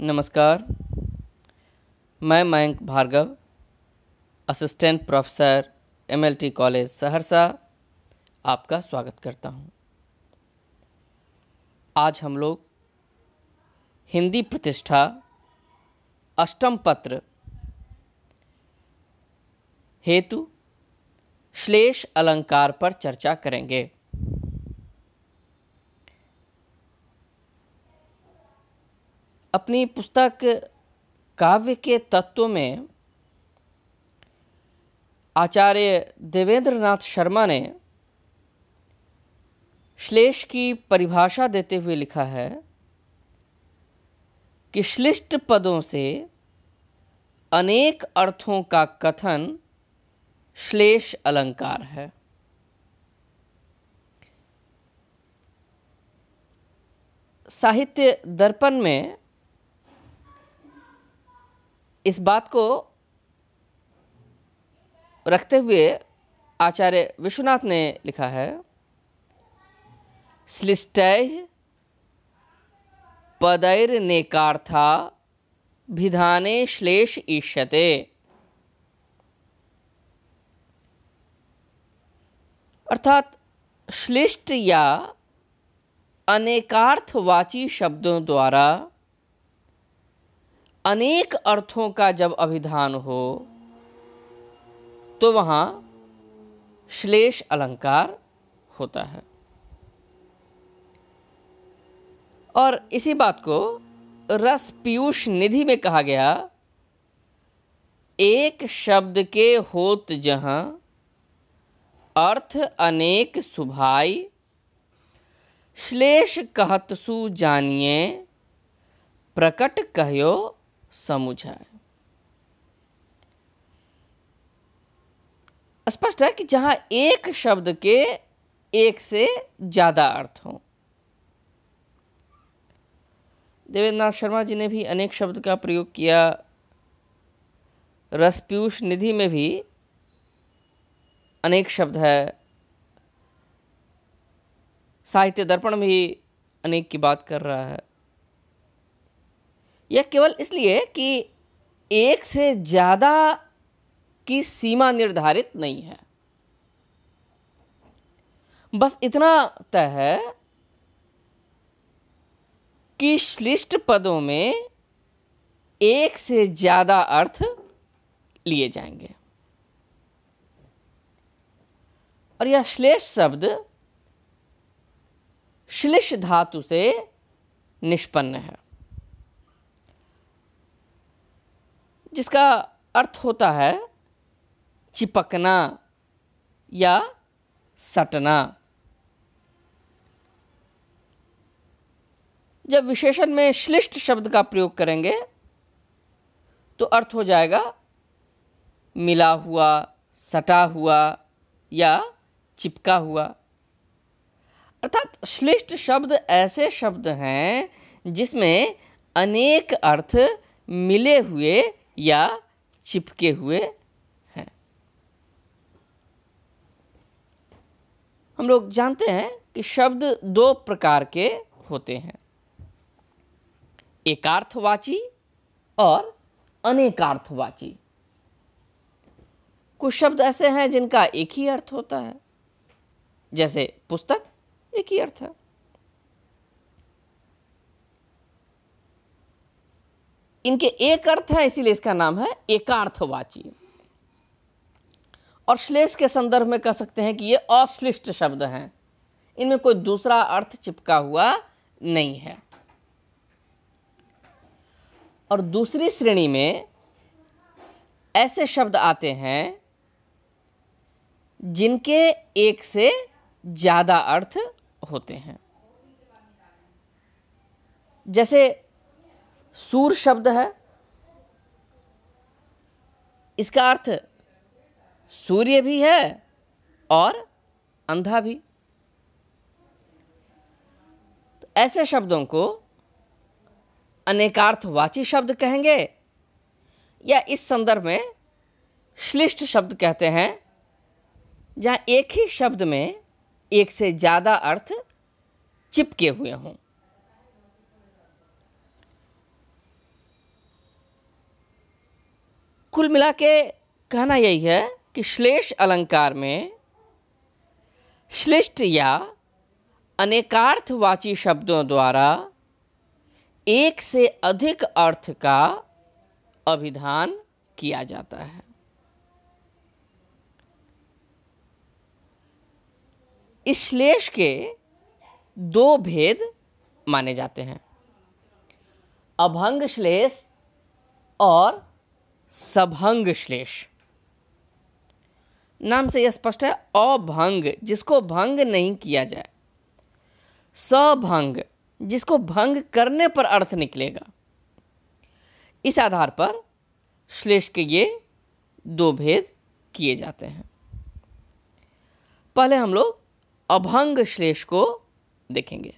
नमस्कार मैं Mayank Bhargav assistant professor MLT college Saharsa आपका स्वागत करता हूं। आज हम लोग हिंदी प्रतिष्ठा अष्टम पत्र हेतु श्लेष अलंकार पर चर्चा करेंगे अपनी पुस्तक काव्य के तत्व में आचार्य देवेंद्र नाथ शर्मा ने श्लेष की परिभाषा देते हुए लिखा है कि श्लिष्ट पदों से अनेक अर्थों का कथन श्लेष अलंकार है साहित्य दर्पण में इस बात को रखते हुए आचार्य विश्वनाथ ने लिखा है श्लिष्ट पदैर नेकार्था भिधाने श्लेष ईष्यते अर्थात श्लिष्ट या अनेकार्थवाची शब्दों द्वारा अनेक अर्थों का जब अभिधान हो तो वहाँ श्लेष अलंकार होता है और इसी बात को रस पीयूष निधि में कहा गया एक शब्द के होत जहाँ अर्थ अनेक सुभाई श्लेष कहत सु जानिए प्रकट कहो समुझाए स्पष्ट है कि जहां एक शब्द के एक से ज्यादा अर्थ हों देवेंद्रनाथ शर्मा जी ने भी अनेक शब्द का प्रयोग किया रसपीयूष निधि में भी अनेक शब्द है साहित्य दर्पण भी अनेक की बात कर रहा है यह केवल इसलिए कि एक से ज़्यादा की सीमा निर्धारित नहीं है बस इतना तय है कि श्लिष्ट पदों में एक से ज़्यादा अर्थ लिए जाएंगे और यह श्लेष शब्द श्लिष धातु से निष्पन्न है जिसका अर्थ होता है चिपकना या सटना जब विशेषण में श्लिष्ट शब्द का प्रयोग करेंगे तो अर्थ हो जाएगा मिला हुआ सटा हुआ या चिपका हुआ अर्थात श्लिष्ट शब्द ऐसे शब्द हैं जिसमें अनेक अर्थ मिले हुए या चिपके हुए हैं हम लोग जानते हैं कि शब्द दो प्रकार के होते हैं एकार्थवाची और अनेकार्थवाची कुछ शब्द ऐसे हैं जिनका एक ही अर्थ होता है जैसे पुस्तक एक ही अर्थ है इनके एक अर्थ हैं इसीलिए इसका नाम है एकार्थवाची और श्लेष के संदर्भ में कह सकते हैं कि ये अश्लिष्ट शब्द हैं इनमें कोई दूसरा अर्थ चिपका हुआ नहीं है और दूसरी श्रेणी में ऐसे शब्द आते हैं जिनके एक से ज़्यादा अर्थ होते हैं जैसे सूर शब्द है इसका अर्थ सूर्य भी है और अंधा भी तो ऐसे शब्दों को अनेकार्थवाची शब्द कहेंगे या इस संदर्भ में श्लिष्ट शब्द कहते हैं जहाँ एक ही शब्द में एक से ज़्यादा अर्थ चिपके हुए हों कुल मिला के कहना यही है कि श्लेष अलंकार में श्लिष्ट या अनेकार्थवाची शब्दों द्वारा एक से अधिक अर्थ का अभिधान किया जाता है इस श्लेष के दो भेद माने जाते हैं अभंग श्लेष और सभंग श्लेष नाम से यह स्पष्ट है अभंग जिसको भंग नहीं किया जाए सभंग जिसको भंग करने पर अर्थ निकलेगा इस आधार पर श्लेष के ये दो भेद किए जाते हैं पहले हम लोग अभंग श्लेष को देखेंगे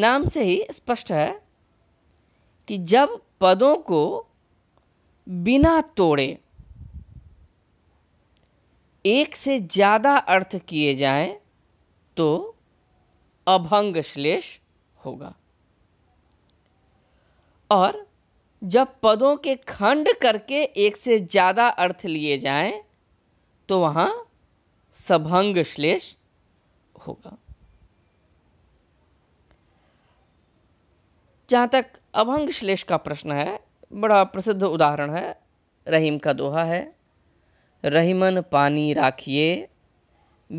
नाम से ही स्पष्ट है कि जब पदों को बिना तोड़े एक से ज़्यादा अर्थ किए जाएं तो अभंग श्लेष होगा और जब पदों के खंड करके एक से ज़्यादा अर्थ लिए जाएं तो वहाँ सभंग श्लेष होगा जहाँ तक अभंग श्लेष का प्रश्न है बड़ा प्रसिद्ध उदाहरण है रहीम का दोहा है रहीमन पानी राखिए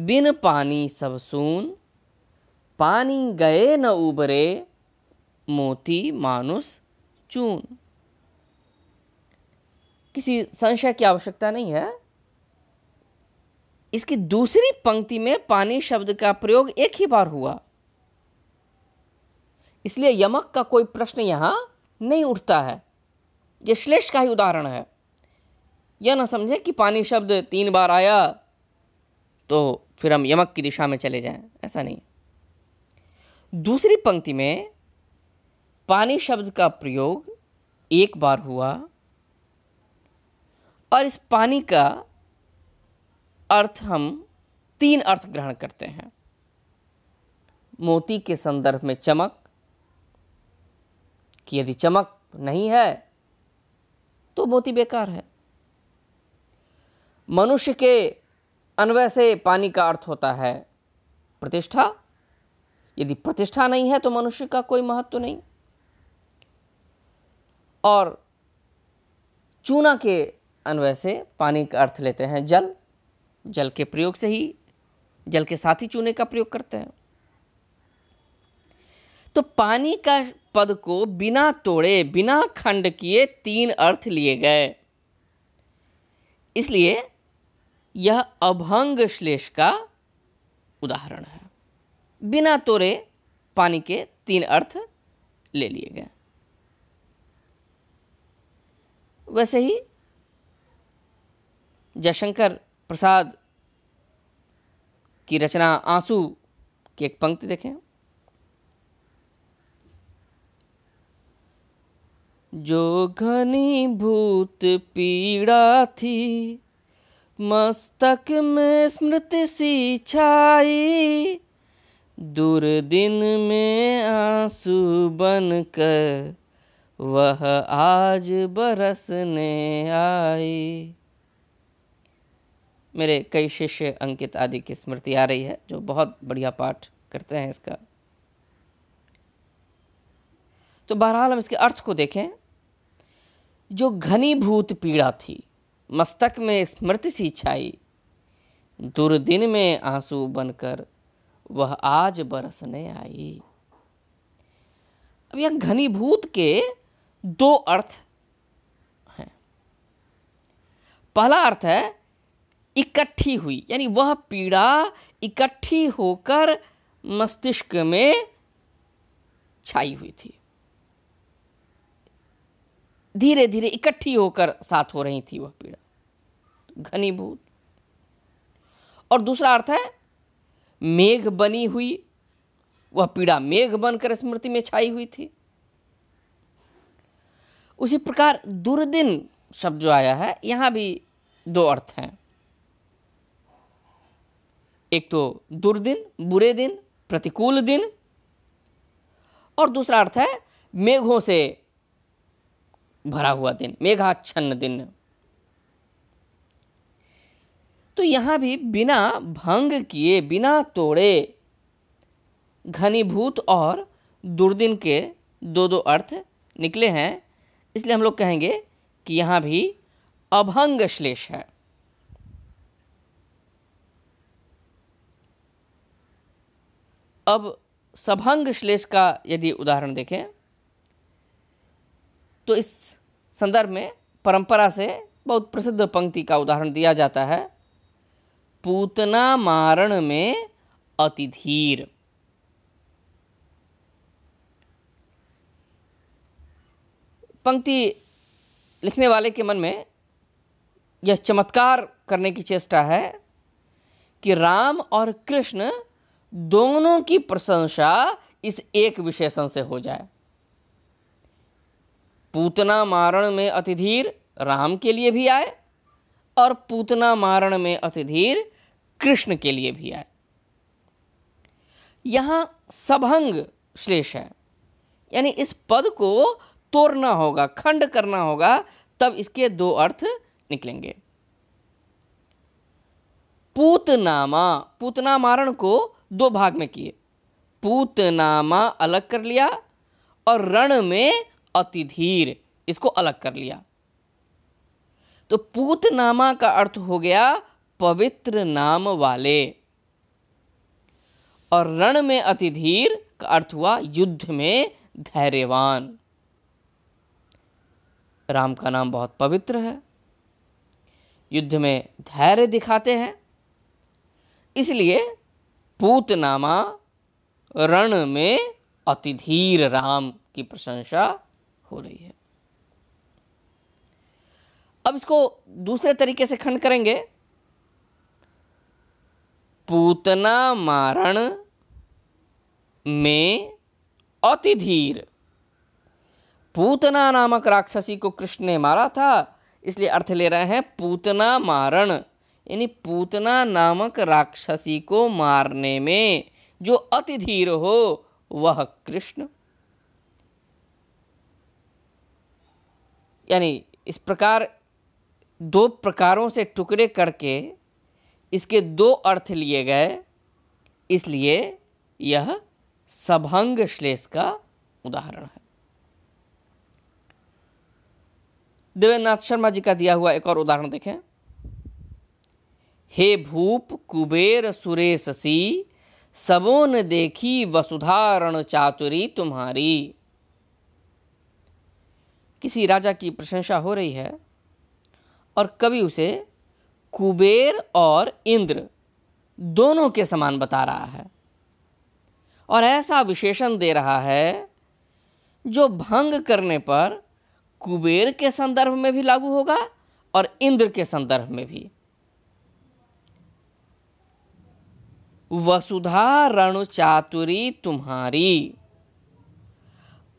बिन पानी सब सून पानी गए न उबरे मोती मानुस चून किसी संशय की आवश्यकता नहीं है इसकी दूसरी पंक्ति में पानी शब्द का प्रयोग एक ही बार हुआ इसलिए यमक का कोई प्रश्न यहाँ नहीं उठता है यह श्लेष का ही उदाहरण है यह ना समझे कि पानी शब्द तीन बार आया तो फिर हम यमक की दिशा में चले जाएं ऐसा नहीं दूसरी पंक्ति में पानी शब्द का प्रयोग एक बार हुआ और इस पानी का अर्थ हम तीन अर्थ ग्रहण करते हैं मोती के संदर्भ में चमक कि यदि चमक नहीं है तो मोती बेकार है मनुष्य के अन्वय से पानी का अर्थ होता है प्रतिष्ठा यदि प्रतिष्ठा नहीं है तो मनुष्य का कोई महत्व तो नहीं और चूना के अन्वय से पानी का अर्थ लेते हैं जल जल के प्रयोग से ही जल के साथ ही चूने का प्रयोग करते हैं तो पानी का पद को बिना तोड़े बिना खंड किए तीन अर्थ लिए गए इसलिए यह अभंग श्लेष का उदाहरण है बिना तोड़े पानी के तीन अर्थ ले लिए गए वैसे ही जयशंकर प्रसाद की रचना आंसू की एक पंक्ति देखें जो घनी भूत पीड़ा थी मस्तक में स्मृति सी छाई दुर्दिन में आंसू बनकर वह आज बरसने आई मेरे कई शिष्य अंकित आदि की स्मृति आ रही है जो बहुत बढ़िया पाठ करते हैं इसका तो बहरहाल हम इसके अर्थ को देखें जो घनीभूत पीड़ा थी मस्तक में स्मृति सी छाई दुर्दिन में आंसू बनकर वह आज बरसने आई अब यह घनीभूत के दो अर्थ हैं पहला अर्थ है इकट्ठी हुई यानी वह पीड़ा इकट्ठी होकर मस्तिष्क में छाई हुई थी धीरे धीरे इकट्ठी होकर साथ हो रही थी वह पीड़ा घनीभूत और दूसरा अर्थ है मेघ बनी हुई वह पीड़ा मेघ बनकर स्मृति में छाई हुई थी उसी प्रकार दुर्दिन शब्द जो आया है यहां भी दो अर्थ हैं एक तो दुर्दिन बुरे दिन प्रतिकूल दिन और दूसरा अर्थ है मेघों से भरा हुआ दिन मेघाच्छन्न दिन तो यहां भी बिना भंग किए बिना तोड़े घनीभूत और दुर्दिन के दो दो अर्थ निकले हैं इसलिए हम लोग कहेंगे कि यहां भी अभंग श्लेष है अब सभंग श्लेष का यदि उदाहरण देखें तो इस संदर्भ में परंपरा से बहुत प्रसिद्ध पंक्ति का उदाहरण दिया जाता है पूतना मारण में अतिधीर पंक्ति लिखने वाले के मन में यह चमत्कार करने की चेष्टा है कि राम और कृष्ण दोनों की प्रशंसा इस एक विशेषण से हो जाए पूतना मारण में अतिधीर राम के लिए भी आए और पूतना मारण में अतिधीर कृष्ण के लिए भी आए यहाँ सभंग श्लेष है यानी इस पद को तोड़ना होगा खंड करना होगा तब इसके दो अर्थ निकलेंगे पूतनामा पूतनामारण को दो भाग में किए पूतनामा अलग कर लिया और रण में धीर इसको अलग कर लिया तो पूतनामा का अर्थ हो गया पवित्र नाम वाले और रण में अतिधीर का अर्थ हुआ युद्ध में धैर्यवान राम का नाम बहुत पवित्र है युद्ध में धैर्य दिखाते हैं इसलिए पूतनामा रण में अतिधीर राम की प्रशंसा हो रही है अब इसको दूसरे तरीके से खंड करेंगे पूतना मारण में अतिधीर पूतना नामक राक्षसी को कृष्ण ने मारा था इसलिए अर्थ ले रहे हैं पूतना मारण यानी पूतना नामक राक्षसी को मारने में जो अतिधीर हो वह कृष्ण यानी इस प्रकार दो प्रकारों से टुकड़े करके इसके दो अर्थ लिए गए इसलिए यह सभंग श्लेष का उदाहरण है देवेंद्रनाथ शर्मा जी का दिया हुआ एक और उदाहरण देखें हे भूप कुबेर सुरेश सी सबों ने देखी वसुधारण चातुरी तुम्हारी किसी राजा की प्रशंसा हो रही है और कवि उसे कुबेर और इंद्र दोनों के समान बता रहा है और ऐसा विशेषण दे रहा है जो भंग करने पर कुबेर के संदर्भ में भी लागू होगा और इंद्र के संदर्भ में भी वसुधा रण चातुरी तुम्हारी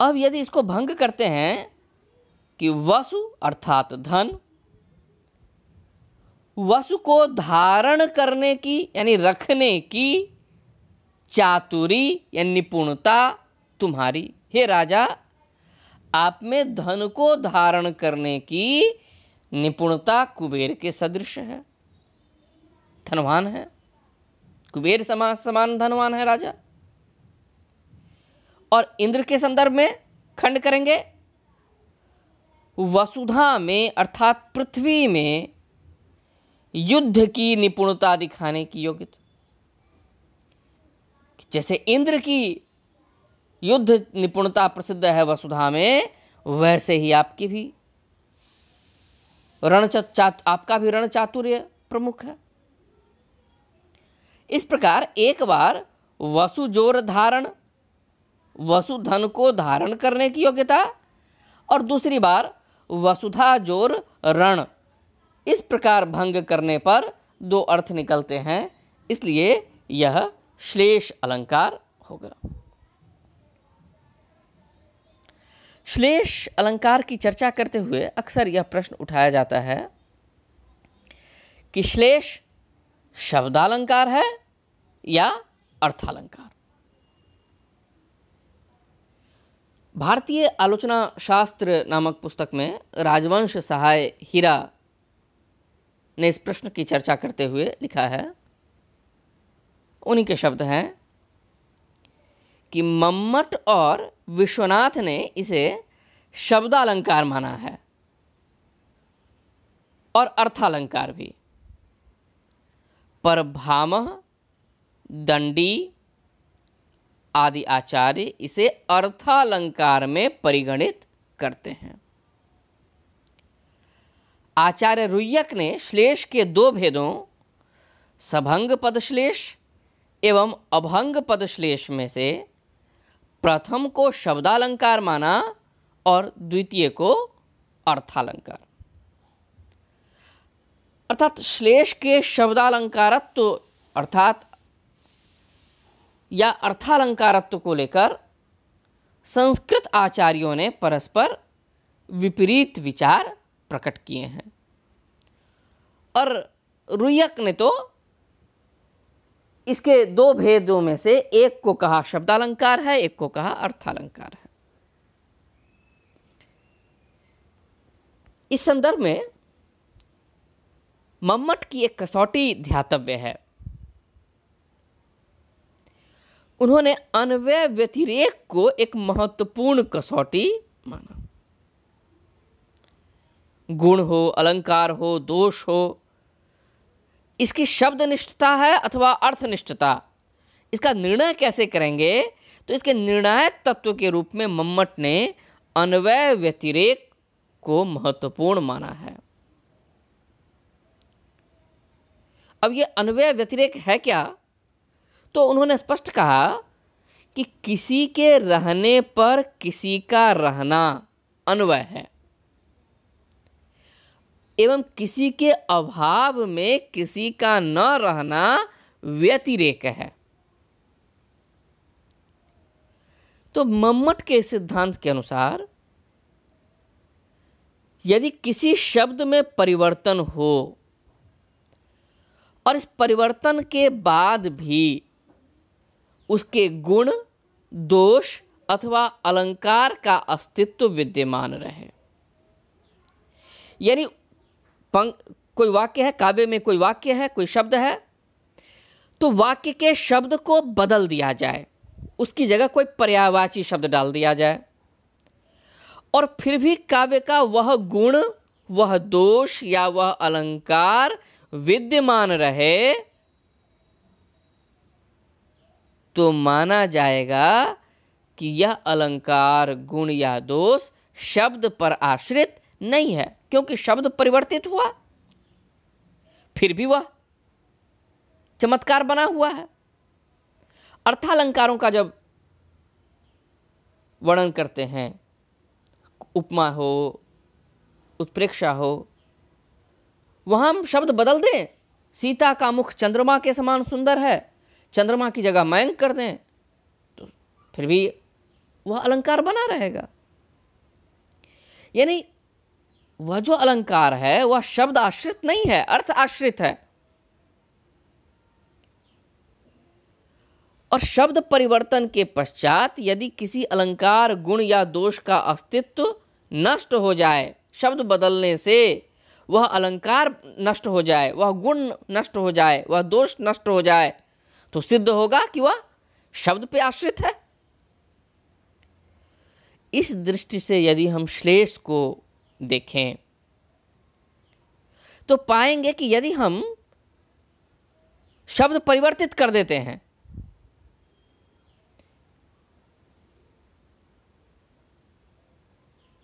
अब यदि इसको भंग करते हैं कि वसु अर्थात धन वसु को धारण करने की यानी रखने की चातुरी या निपुणता तुम्हारी हे राजा आप में धन को धारण करने की निपुणता कुबेर के सदृश है धनवान है कुबेर समान समान धनवान है राजा और इंद्र के संदर्भ में खंड करेंगे वसुधा में अर्थात पृथ्वी में युद्ध की निपुणता दिखाने की योग्यता जैसे इंद्र की युद्ध निपुणता प्रसिद्ध है वसुधा में वैसे ही आपकी भी रण आपका भी रण चातुर्य प्रमुख है इस प्रकार एक बार वसुजोर धारण वसुधन को धारण करने की योग्यता और दूसरी बार वसुधा जोर रण इस प्रकार भंग करने पर दो अर्थ निकलते हैं इसलिए यह श्लेष अलंकार होगा श्लेष अलंकार की चर्चा करते हुए अक्सर यह प्रश्न उठाया जाता है कि श्लेष शब्दालंकार है या अर्थालंकार भारतीय आलोचना शास्त्र नामक पुस्तक में राजवंश सहाय हीरा ने इस प्रश्न की चर्चा करते हुए लिखा है उन्हीं के शब्द हैं कि मम्मट और विश्वनाथ ने इसे शब्दालंकार माना है और अर्थालंकार भी पर भाम दंडी आदि आचार्य इसे अर्थालंकार में परिगणित करते हैं आचार्य रुयक ने श्लेष के दो भेदों सभंग पदश्लेष एवं अभंग पदश्लेष में से प्रथम को शब्दालंकार माना और द्वितीय को अर्थालंकार अर्थात श्लेष के शब्दालंकारत्व तो अर्थात या अर्थालंकारत्व को लेकर संस्कृत आचार्यों ने परस्पर विपरीत विचार प्रकट किए हैं और रुयक ने तो इसके दो भेदों में से एक को कहा शब्दालंकार है एक को कहा अर्थालंकार है इस संदर्भ में मम्मट की एक कसौटी ध्यातव्य है उन्होंने अनवय व्यतिरेक को एक महत्वपूर्ण कसौटी माना गुण हो अलंकार हो दोष हो इसकी शब्द निष्ठता है अथवा अर्थनिष्ठता इसका निर्णय कैसे करेंगे तो इसके निर्णायक तत्व के रूप में मम्मट ने अनवय व्यतिरेक को महत्वपूर्ण माना है अब ये अनवय व्यतिरेक है क्या तो उन्होंने स्पष्ट कहा कि किसी के रहने पर किसी का रहना अनवय है एवं किसी के अभाव में किसी का न रहना व्यतिरेक है तो मम्मट के सिद्धांत के अनुसार यदि किसी शब्द में परिवर्तन हो और इस परिवर्तन के बाद भी उसके गुण दोष अथवा अलंकार का अस्तित्व विद्यमान रहे यानी कोई वाक्य है काव्य में कोई वाक्य है कोई शब्द है तो वाक्य के शब्द को बदल दिया जाए उसकी जगह कोई पर्यावाची शब्द डाल दिया जाए और फिर भी काव्य का वह गुण वह दोष या वह अलंकार विद्यमान रहे तो माना जाएगा कि यह अलंकार गुण या दोष शब्द पर आश्रित नहीं है क्योंकि शब्द परिवर्तित हुआ फिर भी वह चमत्कार बना हुआ है अर्थालंकारों का जब वर्णन करते हैं उपमा हो उत्प्रेक्षा हो वहां हम शब्द बदल दें सीता का मुख चंद्रमा के समान सुंदर है चंद्रमा की जगह मयंक कर दें तो फिर भी वह अलंकार बना रहेगा यानी वह जो अलंकार है वह शब्द आश्रित नहीं है अर्थ आश्रित है और शब्द परिवर्तन के पश्चात यदि किसी अलंकार गुण या दोष का अस्तित्व नष्ट हो जाए शब्द बदलने से वह अलंकार नष्ट हो जाए वह गुण नष्ट हो जाए वह दोष नष्ट हो जाए तो सिद्ध होगा कि वह शब्द पे आश्रित है इस दृष्टि से यदि हम श्लेष को देखें तो पाएंगे कि यदि हम शब्द परिवर्तित कर देते हैं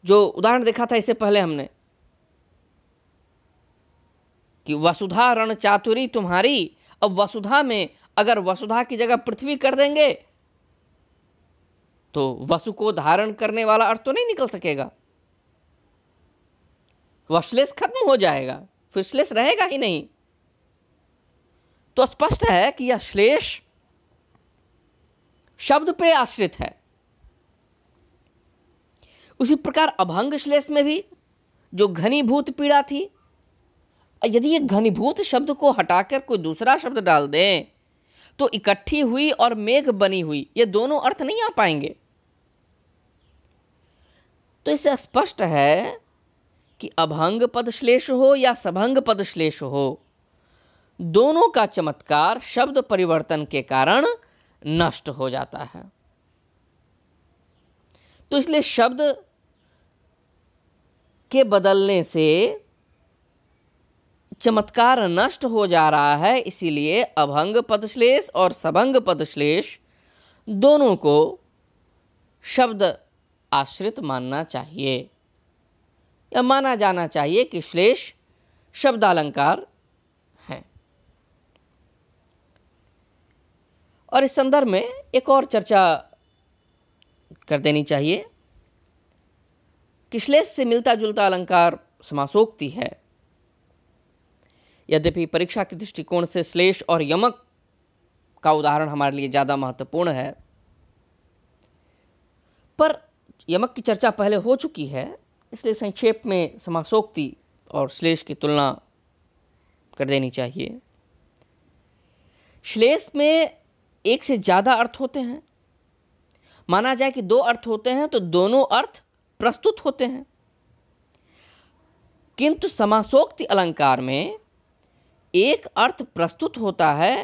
जो उदाहरण देखा था इससे पहले हमने कि वसुधा रण चातुरी तुम्हारी अब वसुधा में अगर वसुधा की जगह पृथ्वी कर देंगे तो वसु को धारण करने वाला अर्थ तो नहीं निकल सकेगा वश्लेष खत्म हो जाएगा फिर श्लेष रहेगा ही नहीं तो स्पष्ट है कि यह श्लेष शब्द पे आश्रित है उसी प्रकार अभंग श्लेष में भी जो घनीभूत पीड़ा थी यदि ये घनीभूत शब्द को हटाकर कोई दूसरा शब्द डाल दें तो इकट्ठी हुई और मेघ बनी हुई ये दोनों अर्थ नहीं आ पाएंगे तो इससे स्पष्ट है कि अभंग पद श्लेष हो या सभंग पद श्लेष हो दोनों का चमत्कार शब्द परिवर्तन के कारण नष्ट हो जाता है तो इसलिए शब्द के बदलने से चमत्कार नष्ट हो जा रहा है इसीलिए अभंग पदश्लेष और सभंग पदश्लेष दोनों को शब्द आश्रित मानना चाहिए या माना जाना चाहिए कि श्लेष शब्दालंकार हैं और इस संदर्भ में एक और चर्चा कर देनी चाहिए कि श्लेष से मिलता जुलता अलंकार समासोक्ति है यद्यपि परीक्षा के दृष्टिकोण से श्लेष और यमक का उदाहरण हमारे लिए ज़्यादा महत्वपूर्ण है पर यमक की चर्चा पहले हो चुकी है इसलिए संक्षेप में समासोक्ति और श्लेष की तुलना कर देनी चाहिए श्लेष में एक से ज़्यादा अर्थ होते हैं माना जाए कि दो अर्थ होते हैं तो दोनों अर्थ प्रस्तुत होते हैं किंतु समासोक्ति अलंकार में एक अर्थ प्रस्तुत होता है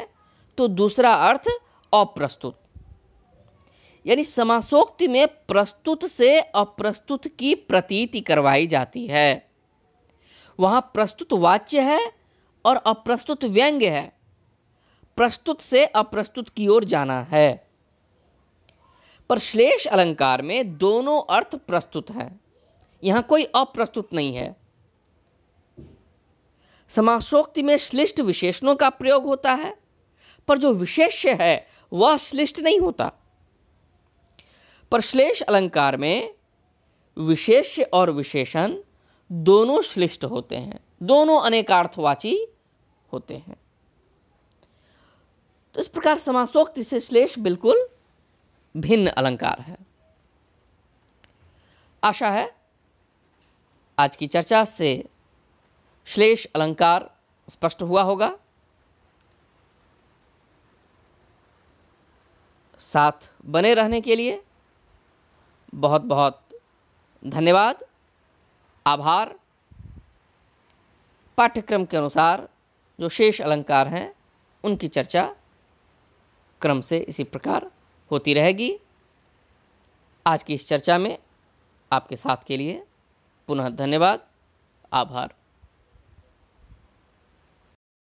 तो दूसरा अर्थ अप्रस्तुत यानी समासोक्ति में प्रस्तुत से अप्रस्तुत की प्रतीति करवाई जाती है वहाँ प्रस्तुत वाच्य है और अप्रस्तुत व्यंग्य है प्रस्तुत से अप्रस्तुत की ओर जाना है पर श्लेष अलंकार में दोनों अर्थ प्रस्तुत हैं यहाँ कोई अप्रस्तुत नहीं है समासोक्ति में श्लिष्ट विशेषणों का प्रयोग होता है पर जो विशेष्य है वह श्लिष्ट नहीं होता पर श्लेष अलंकार में विशेष्य और विशेषण दोनों श्लिष्ट होते हैं दोनों अनेकार्थवाची होते हैं तो इस प्रकार समासोक्ति से श्लेष बिल्कुल भिन्न अलंकार है आशा है आज की चर्चा से श्लेष अलंकार स्पष्ट हुआ होगा साथ बने रहने के लिए बहुत बहुत धन्यवाद आभार पाठ्यक्रम के अनुसार जो शेष अलंकार हैं उनकी चर्चा क्रम से इसी प्रकार होती रहेगी आज की इस चर्चा में आपके साथ के लिए पुनः धन्यवाद आभार